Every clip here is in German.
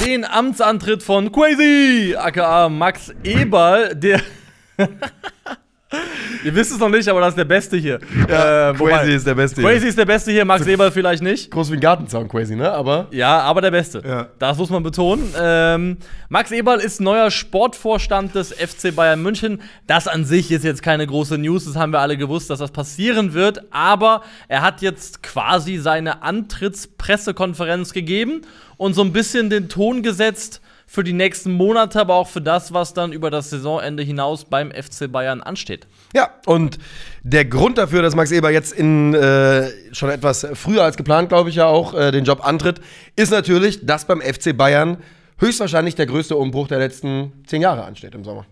den Amtsantritt von Crazy, aka Max Eberl, der Ihr wisst es noch nicht, aber das ist der Beste hier. Ja, äh, Crazy wobei, ist der Beste hier. Crazy ist der Beste hier, Max Eber vielleicht nicht. Groß wie ein Gartenzaun, Crazy, ne? Aber. Ja, aber der Beste. Ja. Das muss man betonen. Ähm, Max Eberl ist neuer Sportvorstand des FC Bayern München. Das an sich ist jetzt keine große News, das haben wir alle gewusst, dass das passieren wird. Aber er hat jetzt quasi seine Antrittspressekonferenz gegeben und so ein bisschen den Ton gesetzt, für die nächsten Monate, aber auch für das, was dann über das Saisonende hinaus beim FC Bayern ansteht. Ja, und der Grund dafür, dass Max Eber jetzt in äh, schon etwas früher als geplant, glaube ich ja auch, äh, den Job antritt, ist natürlich, dass beim FC Bayern höchstwahrscheinlich der größte Umbruch der letzten zehn Jahre ansteht im Sommer.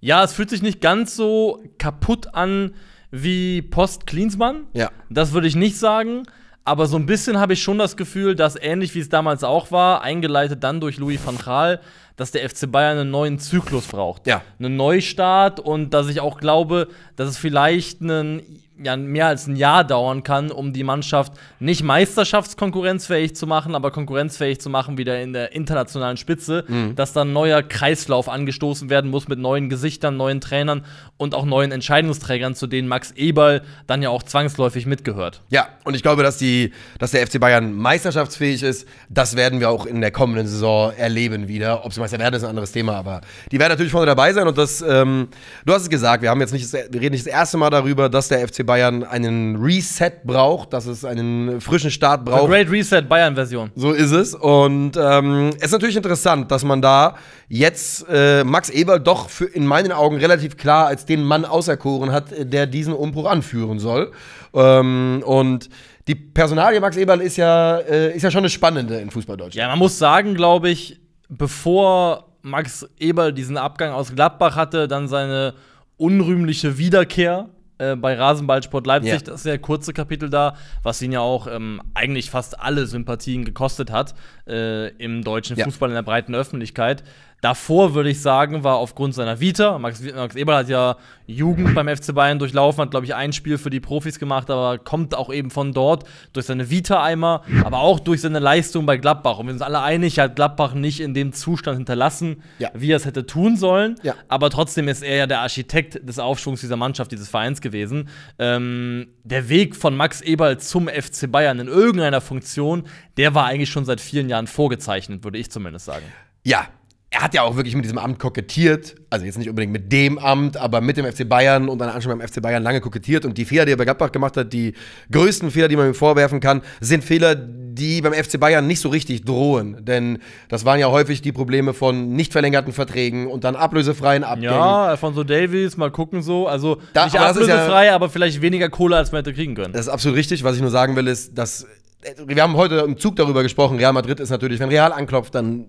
Ja, es fühlt sich nicht ganz so kaputt an wie Post cleansmann Ja. Das würde ich nicht sagen. Aber so ein bisschen habe ich schon das Gefühl, dass ähnlich wie es damals auch war, eingeleitet dann durch Louis van Gaal, dass der FC Bayern einen neuen Zyklus braucht. Ja. Einen Neustart und dass ich auch glaube, dass es vielleicht einen ja mehr als ein Jahr dauern kann, um die Mannschaft nicht meisterschaftskonkurrenzfähig zu machen, aber konkurrenzfähig zu machen, wieder in der internationalen Spitze, mhm. dass dann neuer Kreislauf angestoßen werden muss mit neuen Gesichtern, neuen Trainern und auch neuen Entscheidungsträgern, zu denen Max Eberl dann ja auch zwangsläufig mitgehört. Ja, und ich glaube, dass, die, dass der FC Bayern meisterschaftsfähig ist, das werden wir auch in der kommenden Saison erleben wieder. Ob sie Meister werden, ist ein anderes Thema, aber die werden natürlich vorne dabei sein und das, ähm, du hast es gesagt, wir haben jetzt nicht, wir reden nicht das erste Mal darüber, dass der FC Bayern Bayern einen Reset braucht, dass es einen frischen Start braucht. The Great Reset Bayern-Version. So ist es. Und ähm, es ist natürlich interessant, dass man da jetzt äh, Max Eberl doch für, in meinen Augen relativ klar als den Mann auserkoren hat, äh, der diesen Umbruch anführen soll. Ähm, und die Personalie Max Eberl ist ja, äh, ist ja schon eine spannende in Fußballdeutschland. Ja, man muss sagen, glaube ich, bevor Max Eberl diesen Abgang aus Gladbach hatte, dann seine unrühmliche Wiederkehr äh, bei Rasenballsport Leipzig, ja. das sehr kurze Kapitel da, was ihn ja auch ähm, eigentlich fast alle Sympathien gekostet hat äh, im deutschen ja. Fußball in der breiten Öffentlichkeit. Davor würde ich sagen, war aufgrund seiner Vita, Max, Max Eberl hat ja Jugend beim FC Bayern durchlaufen, hat, glaube ich, ein Spiel für die Profis gemacht, aber kommt auch eben von dort durch seine Vita eimer aber auch durch seine Leistung bei Gladbach. Und wir sind alle einig, er hat Gladbach nicht in dem Zustand hinterlassen, ja. wie er es hätte tun sollen. Ja. Aber trotzdem ist er ja der Architekt des Aufschwungs dieser Mannschaft, dieses Vereins gewesen. Ähm, der Weg von Max Eberl zum FC Bayern in irgendeiner Funktion, der war eigentlich schon seit vielen Jahren vorgezeichnet, würde ich zumindest sagen. Ja, er hat ja auch wirklich mit diesem Amt kokettiert. Also jetzt nicht unbedingt mit dem Amt, aber mit dem FC Bayern und dann Anstellung beim FC Bayern lange kokettiert. Und die Fehler, die er bei Gladbach gemacht hat, die größten Fehler, die man ihm vorwerfen kann, sind Fehler, die beim FC Bayern nicht so richtig drohen. Denn das waren ja häufig die Probleme von nicht verlängerten Verträgen und dann ablösefreien Abgängen. Ja, Alfonso Davies, mal gucken so. Also da, nicht aber ablösefrei, ja, aber vielleicht weniger Kohle, als man hätte kriegen können. Das ist absolut richtig. Was ich nur sagen will, ist, dass äh, wir haben heute im Zug darüber gesprochen, Real Madrid ist natürlich, wenn Real anklopft, dann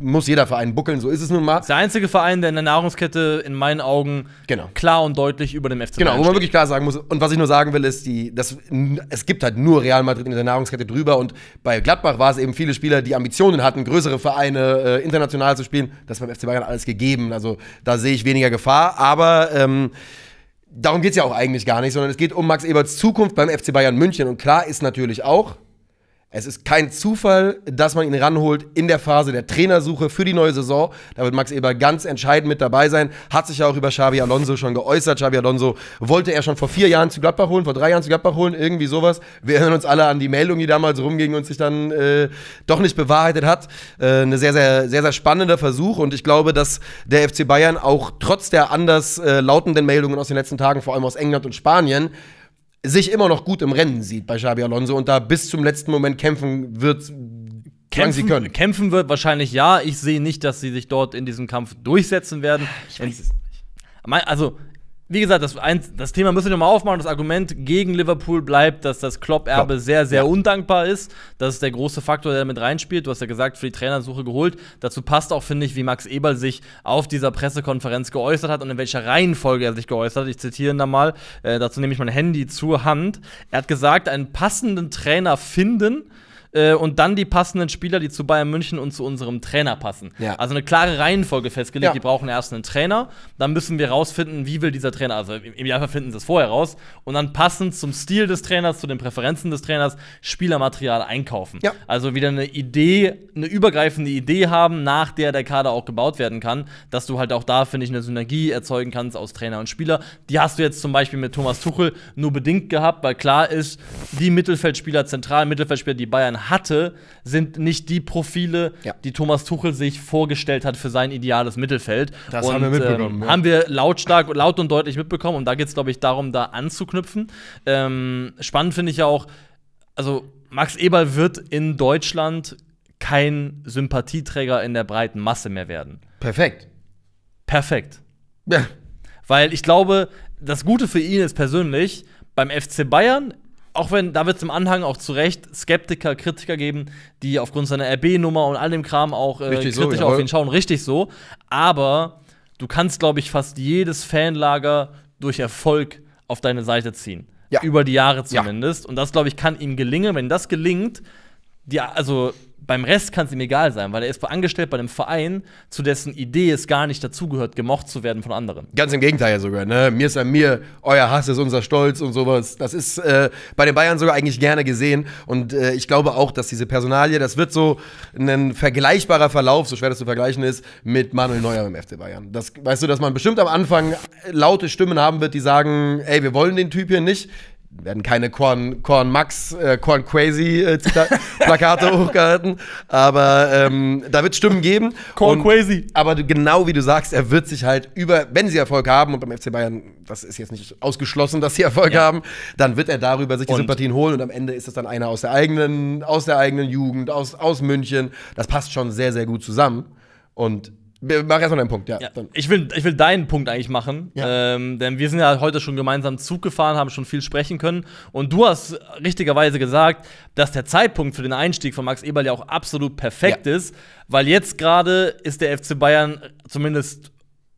muss jeder Verein buckeln, so ist es nun mal. der einzige Verein, der in der Nahrungskette in meinen Augen genau. klar und deutlich über dem FC genau, Bayern Genau, wo man steht. wirklich klar sagen muss. Und was ich nur sagen will, ist, die, das, es gibt halt nur Real Madrid in der Nahrungskette drüber. Und bei Gladbach war es eben viele Spieler, die Ambitionen hatten, größere Vereine äh, international zu spielen. Das ist beim FC Bayern alles gegeben. Also da sehe ich weniger Gefahr. Aber ähm, darum geht es ja auch eigentlich gar nicht, sondern es geht um Max Eberts Zukunft beim FC Bayern München. Und klar ist natürlich auch, es ist kein Zufall, dass man ihn ranholt in der Phase der Trainersuche für die neue Saison. Da wird Max Eber ganz entscheidend mit dabei sein. Hat sich ja auch über Xavi Alonso schon geäußert. Xavi Alonso wollte er schon vor vier Jahren zu Gladbach holen, vor drei Jahren zu Gladbach holen, irgendwie sowas. Wir erinnern uns alle an die Meldung, die damals rumging und sich dann äh, doch nicht bewahrheitet hat. Äh, eine sehr, sehr, sehr, sehr spannender Versuch. Und ich glaube, dass der FC Bayern auch trotz der anders äh, lautenden Meldungen aus den letzten Tagen, vor allem aus England und Spanien, sich immer noch gut im Rennen sieht bei Xabi Alonso und da bis zum letzten Moment kämpfen wird, kämpfen, sie können. Kämpfen wird wahrscheinlich ja. Ich sehe nicht, dass sie sich dort in diesem Kampf durchsetzen werden. Ich weiß es nicht. Also, wie gesagt, das, das Thema müssen wir nochmal aufmachen. Das Argument gegen Liverpool bleibt, dass das Klopp-Erbe Klopp. sehr, sehr ja. undankbar ist. Das ist der große Faktor, der damit reinspielt. Du hast ja gesagt, für die Trainersuche geholt. Dazu passt auch, finde ich, wie Max Eberl sich auf dieser Pressekonferenz geäußert hat und in welcher Reihenfolge er sich geäußert hat. Ich zitiere ihn da mal. Äh, dazu nehme ich mein Handy zur Hand. Er hat gesagt, einen passenden Trainer finden äh, und dann die passenden Spieler, die zu Bayern München und zu unserem Trainer passen. Ja. Also eine klare Reihenfolge festgelegt. Ja. Die brauchen erst einen Trainer, dann müssen wir rausfinden, wie will dieser Trainer, also im Idealfall finden sie es vorher raus, und dann passend zum Stil des Trainers, zu den Präferenzen des Trainers, Spielermaterial einkaufen. Ja. Also wieder eine Idee, eine übergreifende Idee haben, nach der der Kader auch gebaut werden kann, dass du halt auch da, finde ich, eine Synergie erzeugen kannst aus Trainer und Spieler. Die hast du jetzt zum Beispiel mit Thomas Tuchel nur bedingt gehabt, weil klar ist, die Mittelfeldspieler, zentralen Mittelfeldspieler, die Bayern hatte, sind nicht die Profile, ja. die Thomas Tuchel sich vorgestellt hat für sein ideales Mittelfeld. Das und, haben wir ähm, mitbekommen. Ähm, ja. Haben wir lautstark, laut und deutlich mitbekommen. Und da geht es, glaube ich, darum, da anzuknüpfen. Ähm, spannend finde ich ja auch, also Max Eberl wird in Deutschland kein Sympathieträger in der breiten Masse mehr werden. Perfekt. Perfekt. Ja. Weil ich glaube, das Gute für ihn ist persönlich, beim FC Bayern auch wenn, da wird es im Anhang auch zu Recht Skeptiker, Kritiker geben, die aufgrund seiner RB-Nummer und all dem Kram auch äh, kritisch so, auf ihn schauen, richtig so. Aber du kannst, glaube ich, fast jedes Fanlager durch Erfolg auf deine Seite ziehen. Ja. Über die Jahre zumindest. Ja. Und das, glaube ich, kann ihm gelingen. Wenn das gelingt, die, also beim Rest kann es ihm egal sein, weil er ist angestellt bei einem Verein, zu dessen Idee es gar nicht dazugehört, gemocht zu werden von anderen. Ganz im Gegenteil ja sogar, ne? Mir ist an mir, euer Hass ist unser Stolz und sowas. Das ist äh, bei den Bayern sogar eigentlich gerne gesehen. Und äh, ich glaube auch, dass diese Personalie, das wird so ein vergleichbarer Verlauf, so schwer das zu vergleichen ist, mit Manuel Neuer im FC Bayern. Das, weißt du, dass man bestimmt am Anfang laute Stimmen haben wird, die sagen, ey, wir wollen den Typ hier nicht werden keine Korn, Korn Max, äh, Korn Crazy äh, Plakate hochgehalten, aber ähm, da wird Stimmen geben. Korn und, Crazy. Aber genau wie du sagst, er wird sich halt über, wenn sie Erfolg haben und beim FC Bayern, das ist jetzt nicht ausgeschlossen, dass sie Erfolg ja. haben, dann wird er darüber sich die und? Sympathien holen und am Ende ist es dann einer aus der eigenen, aus der eigenen Jugend, aus, aus München. Das passt schon sehr, sehr gut zusammen und Mach erstmal deinen Punkt, ja. ja. Ich, will, ich will deinen Punkt eigentlich machen, ja. ähm, denn wir sind ja heute schon gemeinsam Zug gefahren, haben schon viel sprechen können. Und du hast richtigerweise gesagt, dass der Zeitpunkt für den Einstieg von Max Eberl ja auch absolut perfekt ja. ist, weil jetzt gerade ist der FC Bayern zumindest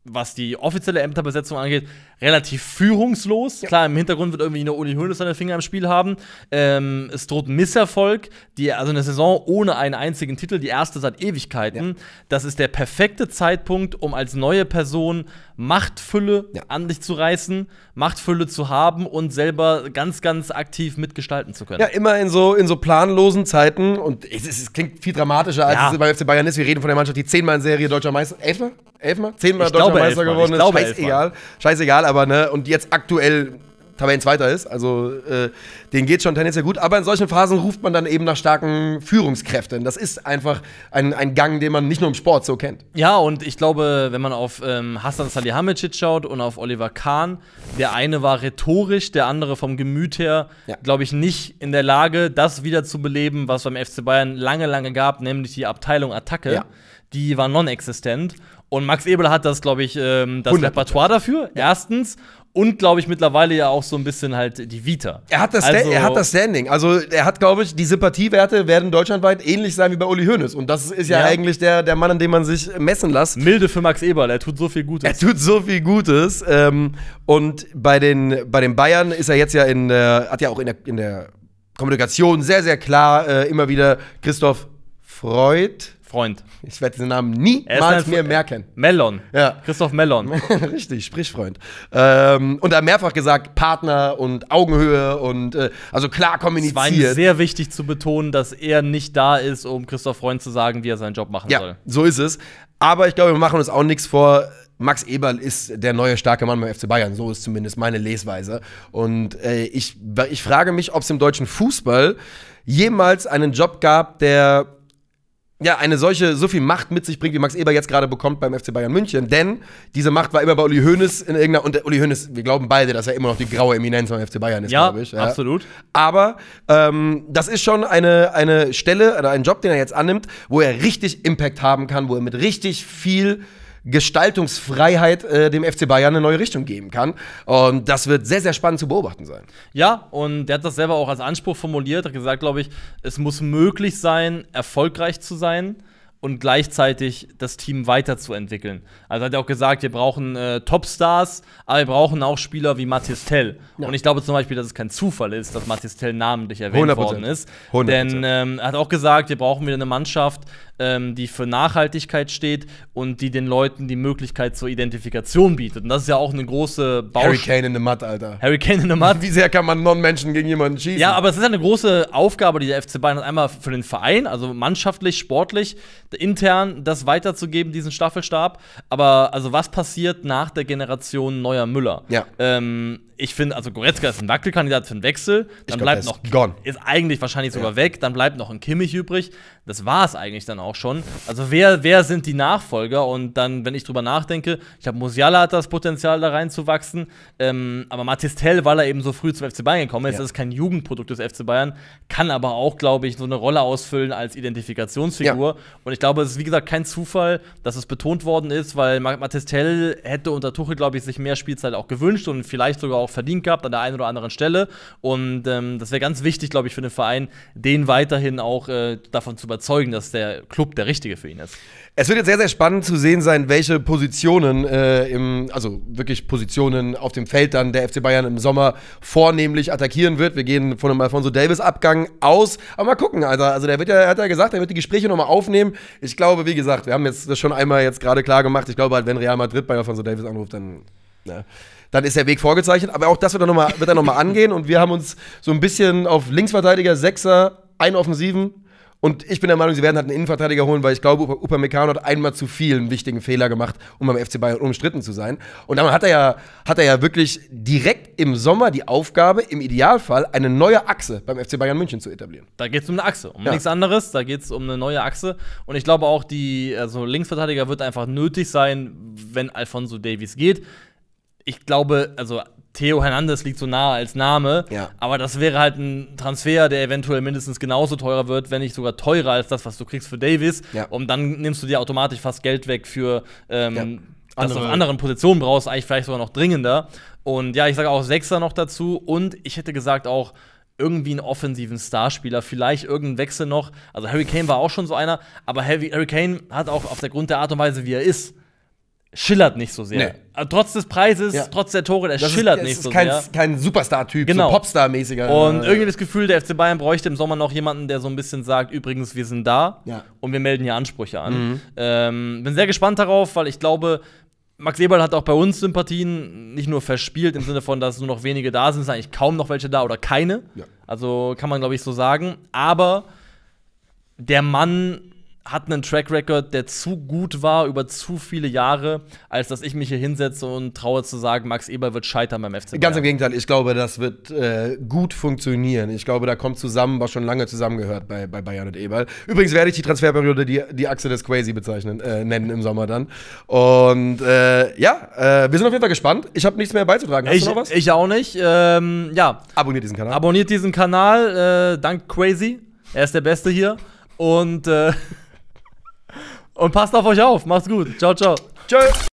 was die offizielle Ämterbesetzung angeht, relativ führungslos. Ja. Klar, im Hintergrund wird irgendwie eine Uni Hoeneß seine Finger im Spiel haben. Ähm, es droht Misserfolg, die, also eine Saison ohne einen einzigen Titel, die erste seit Ewigkeiten. Ja. Das ist der perfekte Zeitpunkt, um als neue Person Machtfülle ja. an dich zu reißen, Machtfülle zu haben und selber ganz, ganz aktiv mitgestalten zu können. Ja, immer in so, in so planlosen Zeiten und es, es klingt viel dramatischer, als es bei FC Bayern ist. Wir reden von der Mannschaft, die zehnmal in Serie deutscher Meister, elfmal? elfmal, zehnmal ich Deutscher Meister geworden ist. Glaube, Scheißegal. Elfmal. Scheißegal, aber ne, und jetzt aktuell Tabellenzweiter ist. Also äh, den geht schon tendenziell gut. Aber in solchen Phasen ruft man dann eben nach starken Führungskräften. Das ist einfach ein, ein Gang, den man nicht nur im Sport so kennt. Ja, und ich glaube, wenn man auf ähm, Hassan Salihamidzic schaut und auf Oliver Kahn, der eine war rhetorisch, der andere vom Gemüt her, ja. glaube ich, nicht in der Lage, das wieder zu beleben, was beim FC Bayern lange, lange gab, nämlich die Abteilung Attacke. Ja die war non-existent. Und Max Ebel hat das, glaube ich, ähm, das 100%. Repertoire dafür, erstens. Und, glaube ich, mittlerweile ja auch so ein bisschen halt die Vita. Er hat das, also, er hat also das Standing. Also, er hat, glaube ich, die Sympathiewerte werden deutschlandweit ähnlich sein wie bei Uli Hoeneß. Und das ist ja, ja. eigentlich der, der Mann, an dem man sich messen lässt. Milde für Max Eberl, er tut so viel Gutes. Er tut so viel Gutes. Ähm, und bei den, bei den Bayern ist er jetzt ja in, äh, hat ja auch in der, in der Kommunikation sehr, sehr klar äh, immer wieder Christoph Freud Freund. Ich werde den Namen niemals mehr merken. Mellon. Ja. Christoph Mellon. Richtig, Sprichfreund. Ähm, und er hat mehrfach gesagt, Partner und Augenhöhe und äh, also klar kommuniziert. Es war sehr wichtig zu betonen, dass er nicht da ist, um Christoph Freund zu sagen, wie er seinen Job machen ja, soll. Ja, so ist es. Aber ich glaube, wir machen uns auch nichts vor. Max Eberl ist der neue starke Mann beim FC Bayern. So ist zumindest meine Lesweise. Und äh, ich, ich frage mich, ob es im deutschen Fußball jemals einen Job gab, der ja, eine solche, so viel Macht mit sich bringt, wie Max Eber jetzt gerade bekommt beim FC Bayern München. Denn diese Macht war immer bei Uli Hoeneß in irgendeiner, und Uli Hoeneß, wir glauben beide, dass er immer noch die graue Eminenz beim FC Bayern ist, ja, glaube ich. Ja, absolut. Aber ähm, das ist schon eine, eine Stelle oder ein Job, den er jetzt annimmt, wo er richtig Impact haben kann, wo er mit richtig viel Gestaltungsfreiheit äh, dem FC Bayern eine neue Richtung geben kann. Und das wird sehr, sehr spannend zu beobachten sein. Ja, und der hat das selber auch als Anspruch formuliert, hat gesagt, glaube ich, es muss möglich sein, erfolgreich zu sein und gleichzeitig das Team weiterzuentwickeln. Also hat er auch gesagt, wir brauchen äh, Topstars, aber wir brauchen auch Spieler wie Matthias Tell. Ja. Und ich glaube zum Beispiel, dass es kein Zufall ist, dass Matthias Tell namentlich erwähnt 100%. worden ist. 100%. Denn ähm, er ähm, hat auch gesagt, wir brauchen wieder eine Mannschaft, ähm, die für Nachhaltigkeit steht und die den Leuten die Möglichkeit zur Identifikation bietet. Und das ist ja auch eine große Baustelle. Hurricane in the Mud, Alter. Hurricane in the Mud. Wie sehr kann man Non-Menschen gegen jemanden schießen? Ja, aber es ist ja eine große Aufgabe, die der FC Bayern hat. Einmal für den Verein, also mannschaftlich, sportlich intern das weiterzugeben, diesen Staffelstab. Aber also was passiert nach der Generation neuer Müller? Ja. Ähm, ich finde, also Goretzka ist ein Wackelkandidat für einen Wechsel. Dann glaub, bleibt noch gone. ist eigentlich wahrscheinlich sogar ja. weg. Dann bleibt noch ein Kimmich übrig. Das war es eigentlich dann auch schon. Also wer, wer sind die Nachfolger? Und dann, wenn ich drüber nachdenke, ich habe Musiala hat das Potenzial, da reinzuwachsen. Ähm, aber Mathis Tell, weil er eben so früh zum FC Bayern gekommen ist, ja. das ist kein Jugendprodukt des FC Bayern, kann aber auch, glaube ich, so eine Rolle ausfüllen als Identifikationsfigur. Ja. Und ich glaube, es ist wie gesagt kein Zufall, dass es betont worden ist, weil Mathis Tell hätte unter Tuchel, glaube ich, sich mehr Spielzeit auch gewünscht und vielleicht sogar auch verdient gehabt an der einen oder anderen Stelle. Und ähm, das wäre ganz wichtig, glaube ich, für den Verein, den weiterhin auch äh, davon zu überzeugen, dass der Club der richtige für ihn ist. Es wird jetzt sehr, sehr spannend zu sehen sein, welche Positionen äh, im, also wirklich Positionen auf dem Feld dann der FC Bayern im Sommer vornehmlich attackieren wird. Wir gehen von einem Alfonso Davis-Abgang aus. Aber mal gucken, Alter. Also der wird ja, hat ja gesagt, er wird die Gespräche nochmal aufnehmen. Ich glaube, wie gesagt, wir haben jetzt das schon einmal jetzt gerade klar gemacht. Ich glaube halt, wenn Real Madrid bei Alfonso Davis anruft, dann. Na, ne? dann ist der Weg vorgezeichnet. Aber auch das wird er nochmal noch, angehen. Und wir haben uns so ein bisschen auf Linksverteidiger, Sechser, einen Offensiven. Und ich bin der Meinung, sie werden halt einen Innenverteidiger holen, weil ich glaube, Upa Meccano hat einmal zu vielen wichtigen Fehler gemacht, um beim FC Bayern umstritten zu sein. Und dann hat er ja, hat er ja wirklich direkt im Sommer die Aufgabe, im Idealfall eine neue Achse beim FC Bayern München zu etablieren. Da geht es um eine Achse, um ja. nichts anderes. Da geht es um eine neue Achse. Und ich glaube auch, die also Linksverteidiger wird einfach nötig sein, wenn Alfonso Davies geht ich glaube, also Theo Hernandez liegt so nahe als Name, ja. aber das wäre halt ein Transfer, der eventuell mindestens genauso teurer wird, wenn nicht sogar teurer als das, was du kriegst für Davis. Ja. Und dann nimmst du dir automatisch fast Geld weg für ähm, ja. Andere. Das auf anderen Positionen brauchst, eigentlich vielleicht sogar noch dringender. Und ja, ich sage auch Sechser noch dazu und ich hätte gesagt auch irgendwie einen offensiven Starspieler, vielleicht irgendeinen Wechsel noch. Also Harry Kane war auch schon so einer, aber Harry, Harry Kane hat auch auf der Grund der Art und Weise, wie er ist, schillert nicht so sehr. Nee. Trotz des Preises, ja. trotz der Tore, der das schillert ist, nicht so kein, sehr. Das ist kein Superstar-Typ, genau. so Popstar-mäßiger. Und ja. Äh, irgendwie das Gefühl, der FC Bayern bräuchte im Sommer noch jemanden, der so ein bisschen sagt: Übrigens, wir sind da ja. und wir melden hier Ansprüche an. Mhm. Ähm, bin sehr gespannt darauf, weil ich glaube, Max Eberl hat auch bei uns Sympathien nicht nur verspielt, im Sinne von, dass nur noch wenige da sind, es sind eigentlich kaum noch welche da oder keine. Also kann man, glaube ich, so sagen. Aber der Mann hat einen Track Record, der zu gut war über zu viele Jahre, als dass ich mich hier hinsetze und traue zu sagen, Max Eber wird scheitern beim FC. Bayern. Ganz im Gegenteil, ich glaube, das wird äh, gut funktionieren. Ich glaube, da kommt zusammen, was schon lange zusammengehört bei, bei Bayern und Eber. Übrigens werde ich die Transferperiode die, die Achse des Crazy bezeichnen, äh, nennen im Sommer dann. Und äh, ja, äh, wir sind auf jeden Fall gespannt. Ich habe nichts mehr beizutragen. Hast ich, du noch was? Ich auch nicht. Ähm, ja. Abonniert diesen Kanal. Abonniert diesen Kanal. Äh, dank Crazy. Er ist der Beste hier. Und äh, Und passt auf euch auf. Macht's gut. Ciao, ciao. Tschüss.